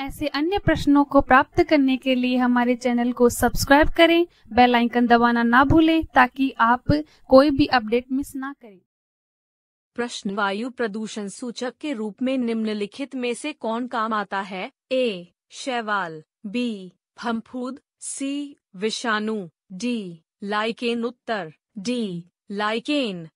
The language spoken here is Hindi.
ऐसे अन्य प्रश्नों को प्राप्त करने के लिए हमारे चैनल को सब्सक्राइब करें बेल आइकन दबाना ना भूलें ताकि आप कोई भी अपडेट मिस ना करें प्रश्न वायु प्रदूषण सूचक के रूप में निम्नलिखित में से कौन काम आता है ए शैवाल बी फम्फूद सी विषाणु डी लाइकेन उत्तर डी लाइकेन